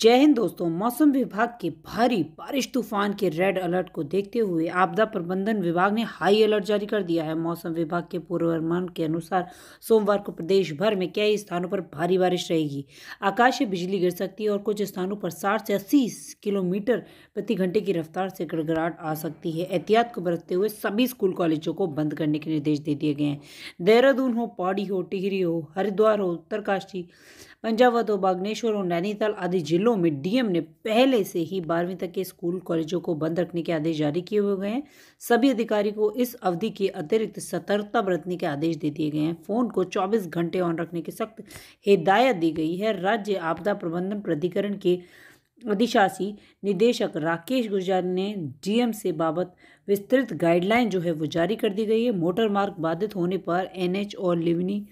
जय हिंद दोस्तों मौसम विभाग के भारी बारिश तूफान के रेड अलर्ट को देखते हुए आपदा प्रबंधन विभाग ने हाई अलर्ट जारी कर दिया है मौसम विभाग के पूर्वानुमान के अनुसार सोमवार को प्रदेश भर में कई स्थानों पर भारी बारिश रहेगी आकाश में बिजली गिर सकती है और कुछ स्थानों पर साठ से अस्सी किलोमीटर प्रति घंटे की रफ्तार से गड़गड़ाहट आ सकती है एहतियात को बरतते हुए सभी स्कूल कॉलेजों को बंद करने के निर्देश दे दिए गए हैं देहरादून हो पौड़ी हो टिहरी हो हरिद्वार हो उत्तरकाशी पंजावत और बागनेश्वर और नैनीताल आदि जिलों में डीएम ने पहले से ही बारहवीं तक के स्कूल कॉलेजों को बंद रखने के आदेश जारी किए हुए हैं सभी अधिकारी को इस अवधि के अतिरिक्त सतर्कता बरतने के आदेश दे दिए गए हैं फोन को 24 घंटे ऑन रखने की सख्त हिदायत दी गई है राज्य आपदा प्रबंधन प्राधिकरण के अधिशासी निदेशक राकेश गुर्जर ने डीएम से बाबत विस्तृत गाइडलाइन जो है वो जारी कर दी गई है मोटर मार्ग बाधित होने पर एनएच और लिवनी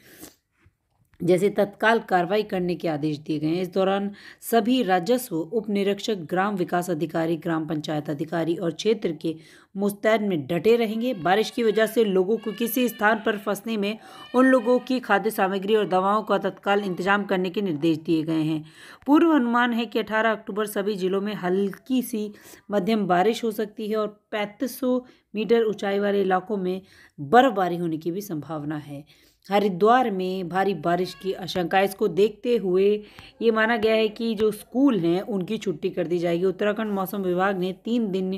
जैसे तत्काल कार्रवाई करने के आदेश दिए गए हैं इस दौरान सभी राजस्व उप निरीक्षक ग्राम विकास अधिकारी ग्राम पंचायत अधिकारी और क्षेत्र के मुस्तैद में डटे रहेंगे बारिश की वजह से लोगों को किसी स्थान पर फंसने में उन लोगों की खाद्य सामग्री और दवाओं का तत्काल इंतजाम करने के निर्देश दिए गए हैं पूर्व अनुमान है कि 18 अक्टूबर सभी जिलों में हल्की सी मध्यम बारिश हो सकती है और पैंतीस मीटर ऊंचाई वाले इलाकों में बर्फबारी होने की भी संभावना है हरिद्वार में भारी बारिश की आशंका इसको देखते हुए ये माना गया है कि जो स्कूल हैं उनकी छुट्टी कर दी जाएगी उत्तराखंड मौसम विभाग ने तीन दिन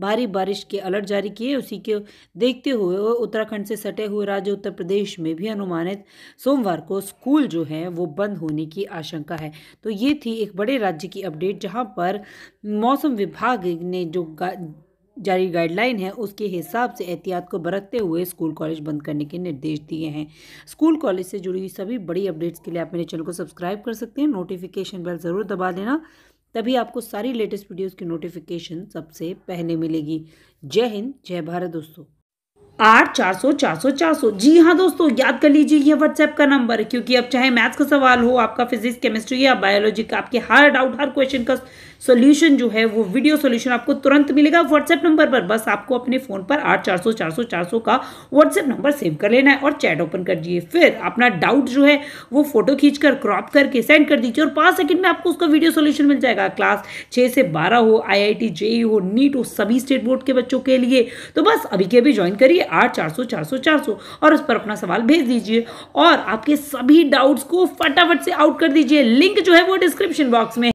भारी बारिश के अलर्ट जारी किए उसी के देखते हुए उत्तराखंड से सटे हुए राज्य उत्तर प्रदेश में भी अनुमानित सोमवार को स्कूल जो हैं वो बंद होने की आशंका है तो ये थी एक बड़े राज्य की अपडेट जहाँ पर मौसम विभाग ने जो जारी गाइडलाइन है उसके हिसाब से एहतियात को बरतते हुए स्कूल कॉलेज बंद करने के निर्देश दिए हैं स्कूल कॉलेज से जुड़ी हुई सभी बड़ी अपडेट्स के लिए आप मेरे चैनल को सब्सक्राइब कर सकते हैं नोटिफिकेशन बेल ज़रूर दबा देना तभी आपको सारी लेटेस्ट वीडियोज़ की नोटिफिकेशन सबसे पहले मिलेगी जय हिंद जय भारत दोस्तों आठ चार सौ चार सौ चार सौ जी हाँ दोस्तों याद कर लीजिए ये व्हाट्सएप का नंबर क्योंकि अब चाहे मैथ्स का सवाल हो आपका फिजिक्स केमिस्ट्री या बायोलॉजी का आपके हर डाउट हर क्वेश्चन का सोल्यूशन जो है वो वीडियो सोल्यूशन आपको तुरंत मिलेगा व्हाट्सएप नंबर पर बस आपको अपने फ़ोन पर आठ चार सौ चार सौ चार सौ का व्हाट्सएप नंबर सेव कर लेना है और चैट ओपन कर दीजिए फिर अपना डाउट जो है वो फोटो खींचकर क्रॉप करके सेंड कर दीजिए और पाँच सेकंड में आपको उसका वीडियो सोल्यूशन मिल जाएगा क्लास छः से बारह हो आई आई हो नीट हो सभी स्टेट बोर्ड के बच्चों के लिए तो बस अभी के अभी ज्वाइन करिए आठ चार सौ चार सौ चार सौ और उस पर अपना सवाल भेज दीजिए और आपके सभी डाउट्स को फटाफट से आउट कर दीजिए लिंक जो है वो डिस्क्रिप्शन बॉक्स में